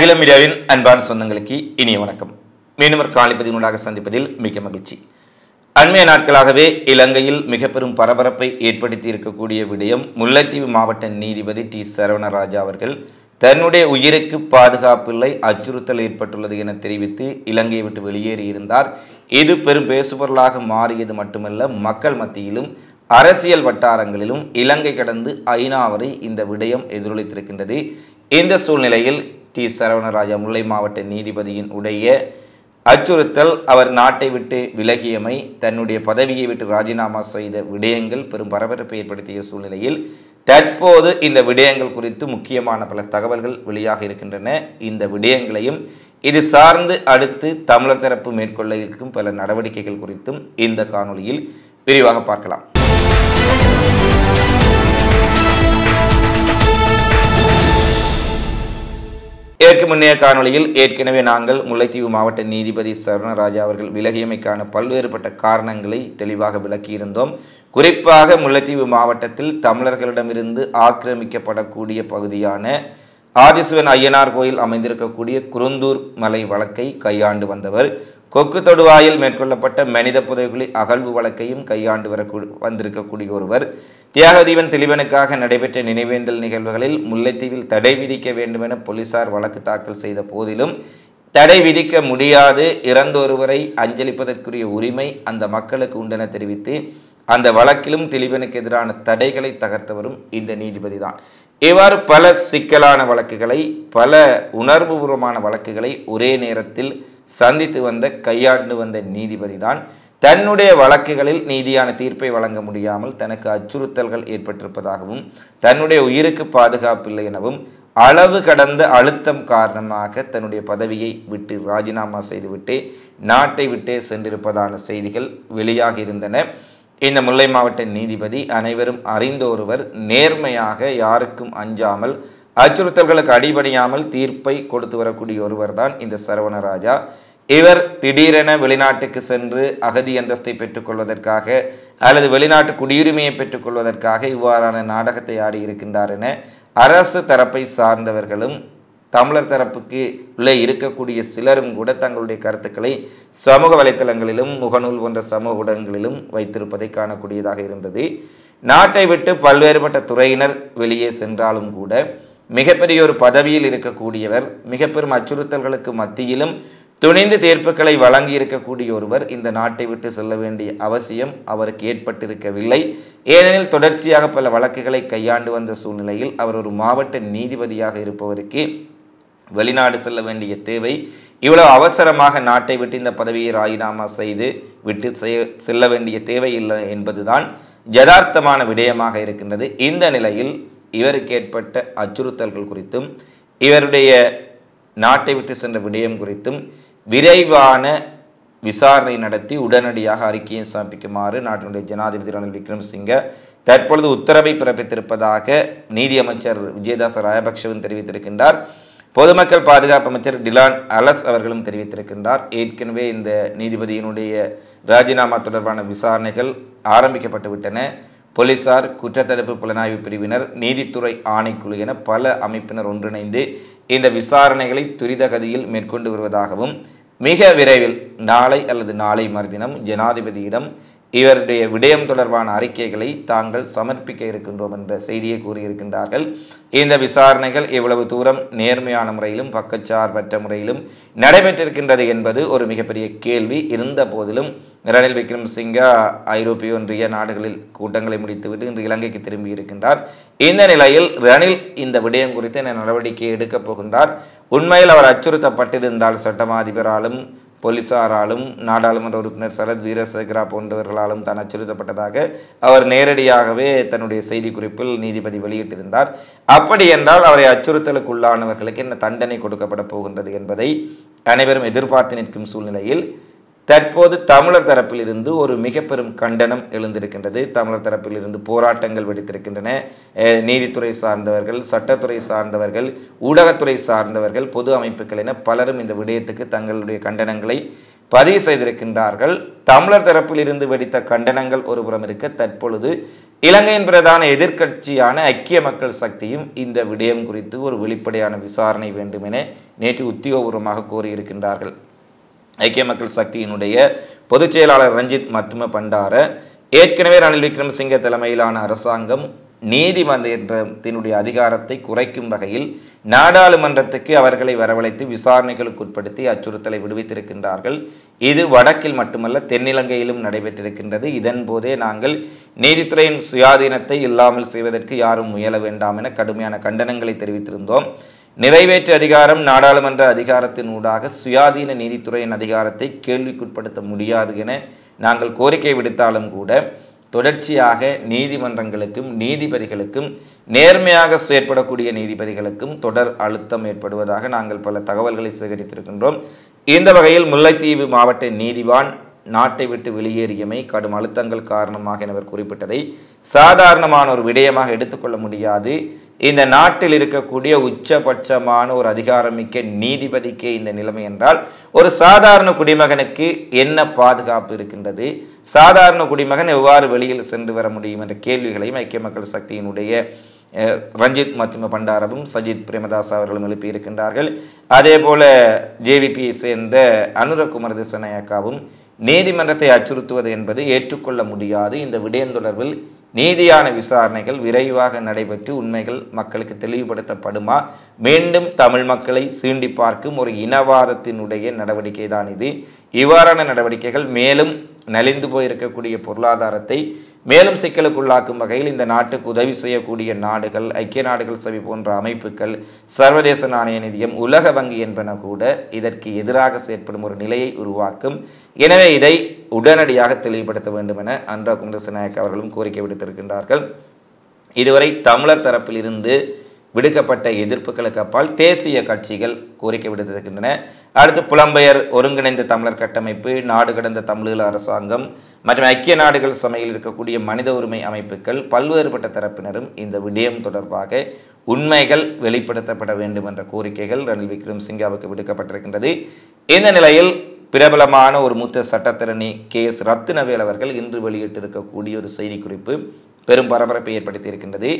அகிலம் மீடியாவின் அன்பான சொந்தங்களுக்கு இனிய வணக்கம் மீனவர் காலிப்பதினூடாக சந்திப்பதில் மிக மகிழ்ச்சி அண்மைய நாட்களாகவே இலங்கையில் மிக பெரும் பரபரப்பை ஏற்படுத்தி இருக்கக்கூடிய விடயம் முல்லைத்தீவு மாவட்ட நீதிபதி டி சரவணராஜா அவர்கள் தன்னுடைய உயிருக்கு பாதுகாப்பில்லை அச்சுறுத்தல் ஏற்பட்டுள்ளது என தெரிவித்து இலங்கையை விட்டு வெளியேறியிருந்தார் இது பெரும் பேசுபொருளாக மாறியது மட்டுமல்ல மக்கள் மத்தியிலும் அரசியல் வட்டாரங்களிலும் இலங்கை கடந்து ஐநா வரை இந்த விடயம் எதிரொலித்திருக்கின்றது இந்த சூழ்நிலையில் டி சரவணராஜா முல்லை மாவட்ட நீதிபதியின் உடைய அச்சுறுத்தல் அவர் நாட்டை விட்டு விலகியமை தன்னுடைய பதவியை விட்டு ராஜினாமா செய்த விடயங்கள் பெரும் பரபரப்பை ஏற்படுத்திய சூழ்நிலையில் தற்போது இந்த விடயங்கள் குறித்து முக்கியமான பல தகவல்கள் வெளியாக இருக்கின்றன இந்த விடயங்களையும் இது சார்ந்து அடுத்து தமிழர் தரப்பு மேற்கொள்ள இருக்கும் பல நடவடிக்கைகள் குறித்தும் இந்த காணொலியில் விரிவாக பார்க்கலாம் இதற்கு முன்னைய காணொலியில் ஏற்கனவே நாங்கள் முல்லைத்தீவு மாவட்ட நீதிபதி சரணராஜா அவர்கள் விலகியமைக்கான பல்வேறுபட்ட காரணங்களை தெளிவாக விளக்கியிருந்தோம் குறிப்பாக முல்லைத்தீவு மாவட்டத்தில் தமிழர்களிடமிருந்து ஆக்கிரமிக்கப்படக்கூடிய பகுதியான ஆதிசுவன் ஐயனார் கோயில் அமைந்திருக்கக்கூடிய குருந்தூர் மலை வழக்கை கையாண்டு வந்தவர் கொக்கு தொடுவாயில் மேற்கொள்ளப்பட்ட மனித புதைகுழி அகழ்வு வழக்கையும் கையாண்டு வர வந்திருக்கக்கூடிய ஒருவர் தியாகதீவன் தெளிவனுக்காக நடைபெற்ற நினைவேந்தல் நிகழ்வுகளில் முல்லைத்தீவில் தடை விதிக்க வேண்டுமென போலீசார் வழக்கு தாக்கல் செய்த போதிலும் தடை விதிக்க முடியாது இறந்தொருவரை அஞ்சலிப்பதற்குரிய உரிமை அந்த மக்களுக்கு உண்டென தெரிவித்து அந்த வழக்கிலும் தெளிவனுக்கு எதிரான தடைகளை தகர்த்தவரும் இந்த நீதிபதி தான் இவ்வாறு பல சிக்கலான வழக்குகளை பல உணர்வுபூர்வமான வழக்குகளை ஒரே நேரத்தில் சந்தித்து வந்த கையாண்டு வந்த நீதிபதி தன்னுடைய வழக்குகளில் நீதியான தீர்ப்பை வழங்க முடியாமல் தனக்கு அச்சுறுத்தல்கள் ஏற்பட்டிருப்பதாகவும் தன்னுடைய உயிருக்கு பாதுகாப்பில்லை எனவும் அளவு கடந்த அழுத்தம் காரணமாக தன்னுடைய பதவியை விட்டு ராஜினாமா செய்துவிட்டு நாட்டை விட்டே சென்றிருப்பதான செய்திகள் வெளியாகியிருந்தன இருந்தன இந்த முல்லை மாவட்ட நீதிபதி அனைவரும் அறிந்த ஒருவர் நேர்மையாக யாருக்கும் அஞ்சாமல் அச்சுறுத்தல்களுக்கு அடிபணியாமல் தீர்ப்பை கொடுத்து வரக்கூடிய ஒருவர்தான் இந்த சரவணராஜா இவர் திடீரென வெளிநாட்டுக்கு சென்று அகதி அந்தஸ்தை பெற்றுக்கொள்வதற்காக அல்லது வெளிநாட்டு குடியுரிமையை பெற்றுக்கொள்வதற்காக இவ்வாறான நாடகத்தை ஆடியிருக்கின்றார் என அரசு தரப்பை சார்ந்தவர்களும் தமிழர் தரப்புக்கு உள்ளே இருக்கக்கூடிய சிலரும் கூட தங்களுடைய கருத்துக்களை சமூக வலைத்தளங்களிலும் முகநூல் போன்ற சமூக ஊடகங்களிலும் வைத்திருப்பதை காணக்கூடியதாக இருந்தது நாட்டை விட்டு பல்வேறுபட்ட துறையினர் வெளியே சென்றாலும் கூட மிகப்பெரிய ஒரு பதவியில் இருக்கக்கூடியவர் மிக பெரும் அச்சுறுத்தல்களுக்கு மத்தியிலும் துணிந்து தீர்ப்புகளை வழங்கியிருக்கக்கூடிய ஒருவர் இந்த நாட்டை விட்டு செல்ல வேண்டிய அவசியம் அவருக்கு ஏற்பட்டிருக்கவில்லை ஏனெனில் தொடர்ச்சியாக பல வழக்குகளை கையாண்டு வந்த சூழ்நிலையில் அவர் ஒரு மாவட்ட நீதிபதியாக இருப்பவருக்கு வெளிநாடு செல்ல வேண்டிய தேவை இவ்வளவு அவசரமாக நாட்டை விட்டு இந்த பதவியை ராஜினாமா செய்து விட்டு செல்ல வேண்டிய தேவை இல்லை என்பதுதான் யதார்த்தமான விடயமாக இருக்கின்றது இந்த நிலையில் இவருக்கு ஏற்பட்ட அச்சுறுத்தல்கள் குறித்தும் இவருடைய நாட்டை விட்டு சென்ற விடயம் குறித்தும் விரைவான விசாரணை நடத்தி உடனடியாக அறிக்கையை சமர்ப்பிக்குமாறு நாட்டினுடைய ஜனாதிபதி ரணில் விக்ரம்சிங்க தற்பொழுது உத்தரவை பிறப்பித்திருப்பதாக நீதியமைச்சர் விஜயதாச ராயபக்ஷவும் தெரிவித்திருக்கின்றார் பொதுமக்கள் பாதுகாப்பு அமைச்சர் டிலான் அலஸ் அவர்களும் தெரிவித்திருக்கின்றார் ஏற்கனவே இந்த நீதிபதியினுடைய ராஜினாமா தொடர்பான விசாரணைகள் ஆரம்பிக்கப்பட்டு விட்டன போலீசார் குற்றத்தடுப்பு புலனாய்வு பிரிவினர் நீதித்துறை ஆணைக்குழு என பல அமைப்பினர் ஒன்றிணைந்து இந்த விசாரணைகளை துரித கதியில் மேற்கொண்டு வருவதாகவும் மிக விரைவில் நாளை அல்லது நாளை மறுதினம் ஜனாதிபதியிடம் இவருடைய விடயம் தொடர்பான அறிக்கைகளை தாங்கள் சமர்ப்பிக்க இருக்கின்றோம் என்ற செய்தியை கூறியிருக்கின்றார்கள் இந்த விசாரணைகள் இவ்வளவு தூரம் நேர்மையான முறையிலும் பக்கச்சார்பற்ற முறையிலும் நடைபெற்றிருக்கின்றது என்பது ஒரு மிகப்பெரிய கேள்வி இருந்த போதிலும் ரணில் விக்ரம் சிங்கா ஐரோப்பிய ஒன்றிய நாடுகளில் கூட்டங்களை முடித்துவிட்டு இன்று இலங்கைக்கு திரும்பி இருக்கின்றார் இந்த நிலையில் ரணில் இந்த விடயம் குறித்து என்ன நடவடிக்கை எடுக்கப் போகின்றார் உண்மையில் அவர் அச்சுறுத்தப்பட்டிருந்தால் சட்டமாதிபராலும் போலீசாராலும் நாடாளுமன்ற உறுப்பினர் சரத் வீரசேகரா போன்றவர்களாலும் தான் அச்சுறுத்தப்பட்டதாக அவர் நேரடியாகவே தன்னுடைய செய்திக்குறிப்பில் நீதிபதி வெளியிட்டிருந்தார் அப்படி என்றால் அவரை அச்சுறுத்தலுக்குள்ளானவர்களுக்கு என்ன தண்டனை கொடுக்கப்பட போகின்றது என்பதை அனைவரும் எதிர்பார்த்து நிற்கும் சூழ்நிலையில் தற்போது தமிழர் தரப்பிலிருந்து ஒரு மிக பெரும் கண்டனம் எழுந்திருக்கின்றது தமிழர் தரப்பிலிருந்து போராட்டங்கள் வெடித்திருக்கின்றன நீதித்துறை சார்ந்தவர்கள் சட்டத்துறை சார்ந்தவர்கள் ஊடகத்துறை சார்ந்தவர்கள் பொது அமைப்புகள் என பலரும் இந்த விடயத்துக்கு தங்களுடைய கண்டனங்களை பதிவு செய்திருக்கின்றார்கள் தமிழர் தரப்பிலிருந்து வெடித்த கண்டனங்கள் ஒருபுறம் இருக்க தற்பொழுது இலங்கையின் பிரதான எதிர்க்கட்சியான ஐக்கிய மக்கள் சக்தியும் இந்த விடயம் குறித்து ஒரு வெளிப்படையான விசாரணை வேண்டும் என நேற்று உத்தியோகபூர்வமாக கோரியிருக்கின்றார்கள் ஐக்கிய மக்கள் சக்தியினுடைய பொதுச் செயலாளர் ரஞ்சித் மத்தும பண்டார ஏற்கனவே ரணில் விக்ரமசிங்க தலைமையிலான அரசாங்கம் நீதிமன்றத்தினுடைய அதிகாரத்தை குறைக்கும் வகையில் நாடாளுமன்றத்துக்கு அவர்களை வரவழைத்து விசாரணைகளுக்கு உட்படுத்தி அச்சுறுத்தலை விடுவித்திருக்கின்றார்கள் இது வடக்கில் மட்டுமல்ல தென்னிலங்கையிலும் நடைபெற்றிருக்கின்றது இதன் நாங்கள் நீதித்துறையின் சுயாதீனத்தை இல்லாமல் செய்வதற்கு யாரும் முயல வேண்டாம் என கடுமையான கண்டனங்களை தெரிவித்திருந்தோம் நிறைவேற்று அதிகாரம் நாடாளுமன்ற அதிகாரத்தின் ஊடாக சுயாதீன நீதித்துறையின் அதிகாரத்தை கேள்விக்குட்படுத்த முடியாது என நாங்கள் கோரிக்கை விடுத்தாலும் கூட தொடர்ச்சியாக நீதிமன்றங்களுக்கும் நீதிபதிகளுக்கும் நேர்மையாக செயற்படக்கூடிய நீதிபதிகளுக்கும் தொடர் அழுத்தம் ஏற்படுவதாக நாங்கள் பல தகவல்களை சேகரித்திருக்கின்றோம் இந்த வகையில் முல்லைத்தீவு மாவட்ட நீதிவான் நாட்டை விட்டு வெளியேறியமை கடும் அழுத்தங்கள் காரணமாக எனவர் குறிப்பிட்டதை சாதாரணமான ஒரு விடயமாக எடுத்துக்கொள்ள முடியாது இந்த நாட்டில் இருக்கக்கூடிய உச்சபட்சமான ஒரு அதிகாரமிக்க நீதிபதிக்கே இந்த நிலைமை என்றால் ஒரு சாதாரண குடிமகனுக்கு என்ன பாதுகாப்பு இருக்கின்றது சாதாரண குடிமகன் எவ்வாறு வெளியில் சென்று வர முடியும் என்ற கேள்விகளையும் ஐக்கிய மக்கள் சக்தியினுடைய ரஞ்சித் மத்திம பண்டாரவும் சஜித் பிரேமதாஸ் அவர்களும் எழுப்பியிருக்கின்றார்கள் அதே போல ஜேவிபியை சேர்ந்த அனுரகுமார் திசநாயக்காவும் நீதிமன்றத்தை அச்சுறுத்துவது என்பது ஏற்றுக்கொள்ள முடியாது இந்த விடயம் தொடர்பில் நீதியான விசாரணைகள் விரைவாக நடைபெற்று உண்மைகள் மக்களுக்கு தெளிவுபடுத்தப்படுமா மீண்டும் தமிழ் மக்களை சீண்டி பார்க்கும் ஒரு இனவாதத்தினுடைய நடவடிக்கை தான் இது இவ்வாறான நடவடிக்கைகள் மேலும் நலிந்து போயிருக்கக்கூடிய பொருளாதாரத்தை மேலும் சிக்கலுக்குள்ளாக்கும் வகையில் இந்த நாட்டுக்கு உதவி செய்யக்கூடிய நாடுகள் ஐக்கிய நாடுகள் சபை போன்ற அமைப்புகள் சர்வதேச நாணய நிதியம் உலக வங்கி என்பன கூட இதற்கு எதிராக செயற்படும் ஒரு நிலையை உருவாக்கும் எனவே இதை உடனடியாக தெளிவுபடுத்த வேண்டும் என அன்றா நாயக் அவர்களும் கோரிக்கை விடுத்திருக்கின்றார்கள் இதுவரை தமிழர் தரப்பிலிருந்து விடுக்கப்பட்ட எதிர்ப்புகளுக்கு அப்பால் தேசிய கட்சிகள் கோரிக்கை விடுத்திருக்கின்றன அடுத்து புலம்பெயர் ஒருங்கிணைந்த தமிழர் கட்டமைப்பு நாடு கடந்த தமிழீழ அரசாங்கம் மற்றும் ஐக்கிய நாடுகள் சமையில் இருக்கக்கூடிய மனித உரிமை அமைப்புகள் பல்வேறுபட்ட தரப்பினரும் இந்த விடயம் தொடர்பாக உண்மைகள் வெளிப்படுத்தப்பட வேண்டும் என்ற கோரிக்கைகள் ரணில் விக்ரம் சிங்காவுக்கு விடுக்கப்பட்டிருக்கின்றது இந்த நிலையில் பிரபலமான ஒரு மூத்த சட்டத்திறனி கே எஸ் ரத்தினவேல் அவர்கள் இன்று வெளியிட்டிருக்கக்கூடிய ஒரு செய்திக்குறிப்பு பெரும் பரபரப்பை ஏற்படுத்தியிருக்கின்றது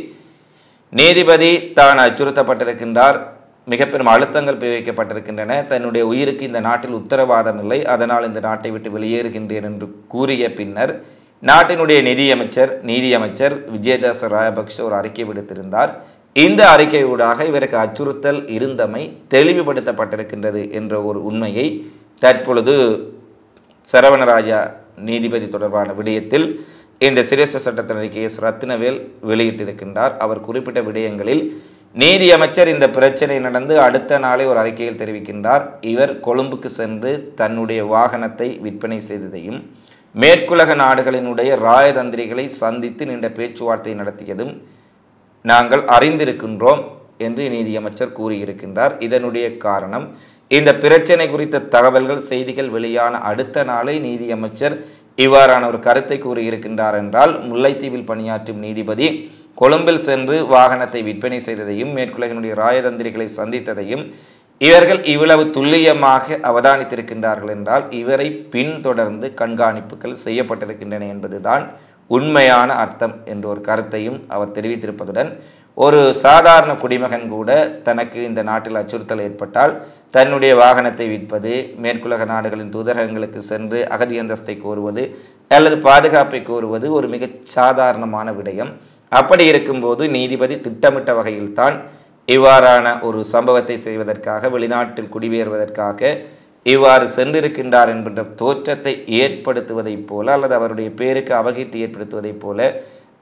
நீதிபதி தான் அச்சுறுத்தப்பட்டிருக்கின்றார் மிக பெரும் அழுத்தங்கள் பிரிவிக்கப்பட்டிருக்கின்றன தன்னுடைய உயிருக்கு இந்த நாட்டில் உத்தரவாதம் இல்லை அதனால் இந்த நாட்டை விட்டு வெளியேறுகின்றேன் என்று கூறிய பின்னர் நாட்டினுடைய நிதியமைச்சர் நீதியமைச்சர் விஜயதாச ராயபக்ஷ ஒரு அறிக்கை விடுத்திருந்தார் இந்த அறிக்கையூடாக இவருக்கு அச்சுறுத்தல் இருந்தமை தெளிவுபடுத்தப்பட்டிருக்கின்றது என்ற ஒரு உண்மையை தற்பொழுது சரவணராஜா நீதிபதி தொடர்பான விடயத்தில் இந்த சிரேச சட்டத்தினரை கே எஸ் ரத்னவேல் வெளியிட்டிருக்கின்றார் அவர் குறிப்பிட்ட விடயங்களில் நீதி அமைச்சர் இந்த பிரச்சனை நடந்து அடுத்த நாளை ஒரு அறிக்கையில் தெரிவிக்கின்றார் இவர் கொழும்புக்கு சென்று தன்னுடைய வாகனத்தை விற்பனை செய்ததையும் மேற்குலக நாடுகளினுடைய ராயதந்திரிகளை சந்தித்து நின்ற பேச்சுவார்த்தை நடத்தியதும் நாங்கள் அறிந்திருக்கின்றோம் என்று நீதியமைச்சர் கூறியிருக்கின்றார் இதனுடைய காரணம் இந்த பிரச்சனை குறித்த தகவல்கள் செய்திகள் வெளியான அடுத்த நாளை நீதியமைச்சர் இவ்வாறான ஒரு கருத்தை கூறியிருக்கின்றார் என்றால் முல்லைத்தீவில் பணியாற்றும் நீதிபதி கொழும்பில் சென்று வாகனத்தை விற்பனை செய்ததையும் மேற்குலகினுடைய ராயதந்திரிகளை சந்தித்ததையும் இவர்கள் இவ்வளவு துல்லியமாக அவதானித்திருக்கின்றார்கள் என்றால் இவரை பின்தொடர்ந்து கண்காணிப்புகள் செய்யப்பட்டிருக்கின்றன என்பதுதான் உண்மையான அர்த்தம் என்ற ஒரு கருத்தையும் அவர் தெரிவித்திருப்பதுடன் ஒரு சாதாரண குடிமகன் கூட தனக்கு இந்த நாட்டில் அச்சுறுத்தல் ஏற்பட்டால் தன்னுடைய வாகனத்தை விற்பது மேற்குலக நாடுகளின் தூதரகங்களுக்கு சென்று அகதி அந்தஸ்தை கோருவது அல்லது பாதுகாப்பை கோருவது ஒரு மிக சாதாரணமான விடயம் அப்படி இருக்கும்போது நீதிபதி திட்டமிட்ட வகையில்தான் இவ்வாறான ஒரு சம்பவத்தை செய்வதற்காக வெளிநாட்டில் குடிபெயர்வதற்காக இவ்வாறு சென்றிருக்கின்றார் என்கின்ற தோற்றத்தை ஏற்படுத்துவதைப் போல அல்லது அவருடைய பேருக்கு அவகித்து ஏற்படுத்துவதைப் போல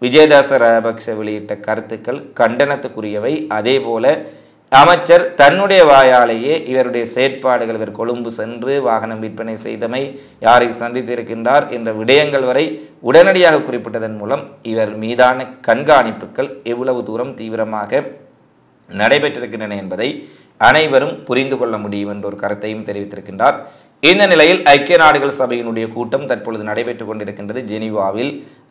விஜயதாச ராபக்ச வெளியிட்ட கருத்துக்கள் கண்டனத்துக்குரியவை அதே போல அமைச்சர் தன்னுடைய வாயாலேயே இவருடைய செயற்பாடுகள் இவர் கொழும்பு சென்று வாகனம் விற்பனை செய்தமை யாரை சந்தித்திருக்கின்றார் என்ற விடயங்கள் வரை உடனடியாக குறிப்பிட்டதன் மூலம் இவர் மீதான கண்காணிப்புகள் எவ்வளவு தூரம் தீவிரமாக நடைபெற்றிருக்கின்றன என்பதை அனைவரும் புரிந்து கொள்ள முடியும் என்ற ஒரு கருத்தையும் தெரிவித்திருக்கின்றார் இந்த நிலையில் ஐக்கிய நாடுகள் சபையினுடைய கூட்டம் தற்பொழுது நடைபெற்றுக் கொண்டிருக்கின்றது ஜெனீவாவில்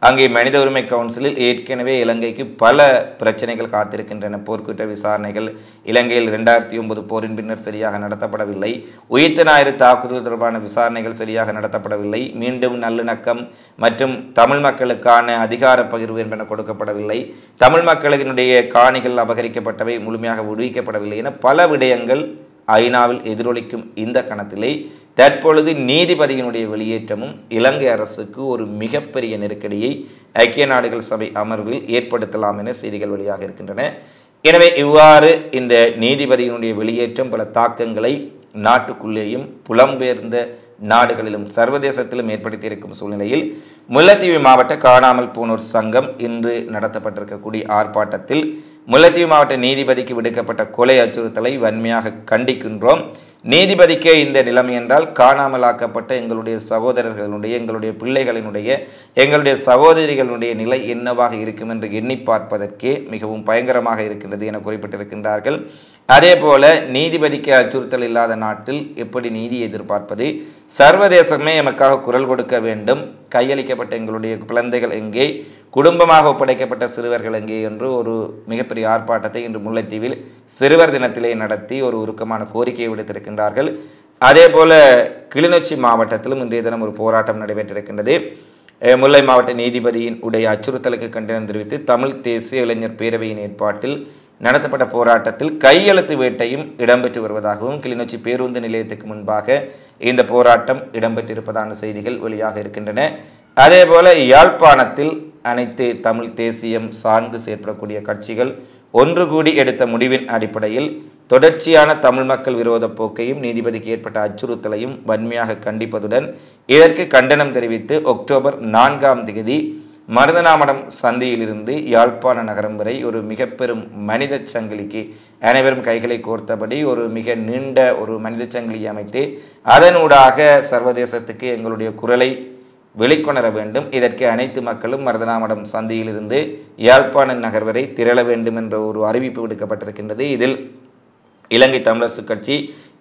அங்கே மனித உரிமை கவுன்சிலில் ஏற்கனவே இலங்கைக்கு பல பிரச்சனைகள் காத்திருக்கின்றன போர்க்குற்ற விசாரணைகள் இலங்கையில் ரெண்டாயிரத்தி ஒன்பது போரின் பின்னர் சரியாக நடத்தப்படவில்லை உயிர்த்த ஞாயிறு தாக்குதல் தொடர்பான விசாரணைகள் சரியாக நடத்தப்படவில்லை மீண்டும் நல்லிணக்கம் மற்றும் தமிழ் மக்களுக்கான அதிகார பகிர்வு என்பன கொடுக்கப்படவில்லை தமிழ் மக்களினுடைய காணிகள் அபகரிக்கப்பட்டவை முழுமையாக விடுவிக்கப்படவில்லை என பல விடயங்கள் ஐநாவில் எதிரொலிக்கும் இந்த கணத்திலே தற்பொழுது நீதிபதியினுடைய வெளியேற்றமும் இலங்கை அரசுக்கு ஒரு மிகப்பெரிய நெருக்கடியை ஐக்கிய நாடுகள் சபை அமர்வில் ஏற்படுத்தலாம் என செய்திகள் வெளியாக இருக்கின்றன எனவே இவ்வாறு இந்த நீதிபதியினுடைய வெளியேற்றம் பல தாக்கங்களை நாட்டுக்குள்ளேயும் புலம்பெயர்ந்த நாடுகளிலும் சர்வதேசத்திலும் ஏற்படுத்தியிருக்கும் சூழ்நிலையில் முல்லைத்தீவு மாவட்ட காணாமல் போனோர் சங்கம் இன்று நடத்தப்பட்டிருக்கக்கூடிய ஆர்ப்பாட்டத்தில் முல்லைத்தீவு மாவட்ட நீதிபதிக்கு விடுக்கப்பட்ட கொலை அச்சுறுத்தலை வன்மையாக கண்டிக்கின்றோம் நீதிபதிக்கே இந்த நிலைமை என்றால் காணாமலாக்கப்பட்ட எங்களுடைய சகோதரர்களுடைய எங்களுடைய பிள்ளைகளினுடைய எங்களுடைய சகோதரிகளுடைய நிலை என்னவாக இருக்கும் என்று எண்ணி பார்ப்பதற்கே மிகவும் பயங்கரமாக இருக்கின்றது என குறிப்பிட்டிருக்கின்றார்கள் அதே போல நீதிபதிக்கு அச்சுறுத்தல் இல்லாத நாட்டில் எப்படி நீதி எதிர்பார்ப்பது சர்வதேசமே எமக்காக குரல் கொடுக்க வேண்டும் கையளிக்கப்பட்ட எங்களுடைய குழந்தைகள் எங்கே குடும்பமாக ஒப்படைக்கப்பட்ட சிறுவர்கள் அங்கே என்று ஒரு மிகப்பெரிய ஆர்ப்பாட்டத்தை இன்று முல்லைத்தீவில் சிறுவர் தினத்திலே நடத்தி ஒரு உருக்கமான கோரிக்கையை விடுத்திருக்கின்றார்கள் அதே போல் கிளிநொச்சி மாவட்டத்திலும் இன்றைய தினம் ஒரு போராட்டம் நடைபெற்றிருக்கின்றது முல்லை மாவட்ட நீதிபதியின் உடைய அச்சுறுத்தலுக்கு கண்டனம் தெரிவித்து தமிழ் தேசிய இளைஞர் பேரவையின் ஏற்பாட்டில் நடத்தப்பட்ட போராட்டத்தில் கையெழுத்து வேட்டையும் இடம்பெற்று வருவதாகவும் கிளிநொச்சி பேருந்து நிலையத்துக்கு முன்பாக இந்த போராட்டம் இடம்பெற்றிருப்பதான செய்திகள் வெளியாக இருக்கின்றன அதேபோல யாழ்ப்பாணத்தில் அனைத்து தமிழ் தேசியம் சார்ந்து செயற்படக்கூடிய கட்சிகள் ஒன்று கூடி எடுத்த முடிவின் அடிப்படையில் தொடர்ச்சியான தமிழ் மக்கள் விரோத போக்கையும் நீதிபதிக்கு ஏற்பட்ட அச்சுறுத்தலையும் வன்மையாக கண்டிப்பதுடன் இதற்கு கண்டனம் தெரிவித்து அக்டோபர் நான்காம் தேதி மருதநாமடம் சந்தியிலிருந்து யாழ்ப்பாண நகரம் வரை ஒரு மிக பெரும் மனித சங்கிலிக்கு அனைவரும் கைகளை கோர்த்தபடி ஒரு மிக நீண்ட ஒரு மனித சங்கிலியை அமைத்து அதனூடாக சர்வதேசத்துக்கு எங்களுடைய குரலை வெளிக்கொணர வேண்டும் இதற்கு அனைத்து மக்களும் மருதனாமடம் சந்தியிலிருந்து யாழ்ப்பாணன் நகர் வரை திரள வேண்டும் என்ற ஒரு அறிவிப்பு விடுக்கப்பட்டிருக்கின்றது இதில் இலங்கை தமிழரசுக் கட்சி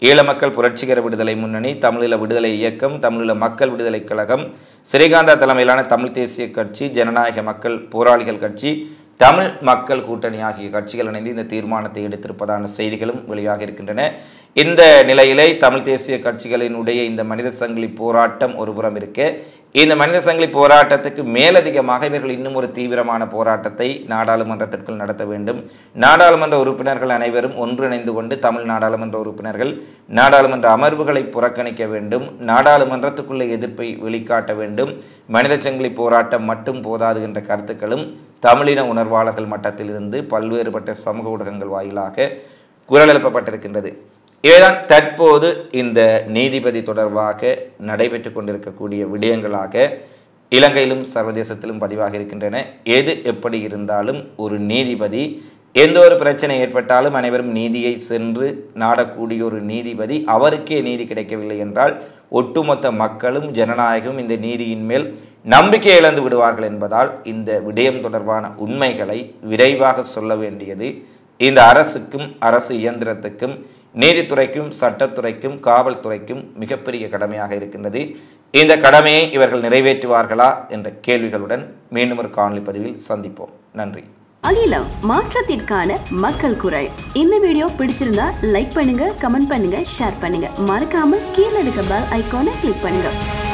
ஈழ மக்கள் புரட்சிகர விடுதலை முன்னணி தமிழீழ விடுதலை இயக்கம் தமிழீழ மக்கள் விடுதலை கழகம் ஸ்ரீகாந்தா தலைமையிலான தமிழ் தேசிய கட்சி ஜனநாயக மக்கள் போராளிகள் கட்சி தமிழ் மக்கள் கூட்டணி ஆகிய கட்சிகள் இணைந்து இந்த தீர்மானத்தை எடுத்திருப்பதான செய்திகளும் வெளியாக இருக்கின்றன இந்த நிலையிலே தமிழ் தேசிய கட்சிகளினுடைய இந்த மனித சங்கிலி போராட்டம் ஒருபுறம் இருக்கு இந்த மனித சங்கிலி போராட்டத்துக்கு மேலதிகமாக இவர்கள் இன்னும் ஒரு தீவிரமான போராட்டத்தை நாடாளுமன்றத்திற்குள் நடத்த வேண்டும் நாடாளுமன்ற உறுப்பினர்கள் அனைவரும் ஒன்றிணைந்து கொண்டு தமிழ் நாடாளுமன்ற உறுப்பினர்கள் நாடாளுமன்ற அமர்வுகளை புறக்கணிக்க வேண்டும் நாடாளுமன்றத்துக்குள்ள எதிர்ப்பை வெளிக்காட்ட வேண்டும் மனித சங்கிலி போராட்டம் மட்டும் போதாது என்ற கருத்துக்களும் தமிழின உணர்வு உணர்வாளர்கள் மட்டத்தில் இருந்து பல்வேறுபட்ட சமூக ஊடகங்கள் வாயிலாக குரல் எழுப்பப்பட்டிருக்கின்றது இவைதான் தற்போது இந்த நீதிபதி தொடர்பாக நடைபெற்று கொண்டிருக்கக்கூடிய விடயங்களாக இலங்கையிலும் சர்வதேசத்திலும் பதிவாக இருக்கின்றன எது எப்படி இருந்தாலும் ஒரு நீதிபதி எந்த ஒரு பிரச்சனை ஏற்பட்டாலும் அனைவரும் நீதியை சென்று நாடக்கூடிய ஒரு நீதிபதி அவருக்கே நீதி கிடைக்கவில்லை என்றால் ஒட்டுமொத்த மக்களும் ஜனநாயகம் இந்த நீதியின் மேல் நம்பிக்கை இழந்து விடுவார்கள் என்பதால் இந்த விடயம் தொடர்பான உண்மைகளை விரைவாக சொல்ல வேண்டியது இந்த அரசுக்கும் அரசு இயந்திரத்துக்கும் நீதித்துறைக்கும் சட்டத்துறைக்கும் காவல்துறைக்கும் மிகப்பெரிய கடமையாக இருக்கின்றது இந்த கடமையை இவர்கள் நிறைவேற்றுவார்களா என்ற கேள்விகளுடன் மீண்டும் ஒரு காணொலி பதிவில் சந்திப்போம் நன்றி அகிலம் மாற்றத்திற்கான மக்கள் குரல் இந்த வீடியோ பிடிச்சிருந்தா லைக் பண்ணுங்க கமெண்ட் பண்ணுங்க ஷேர் பண்ணுங்க மறக்காம கீழே இருக்க பெல் ஐக்கானை கிளிக் பண்ணுங்க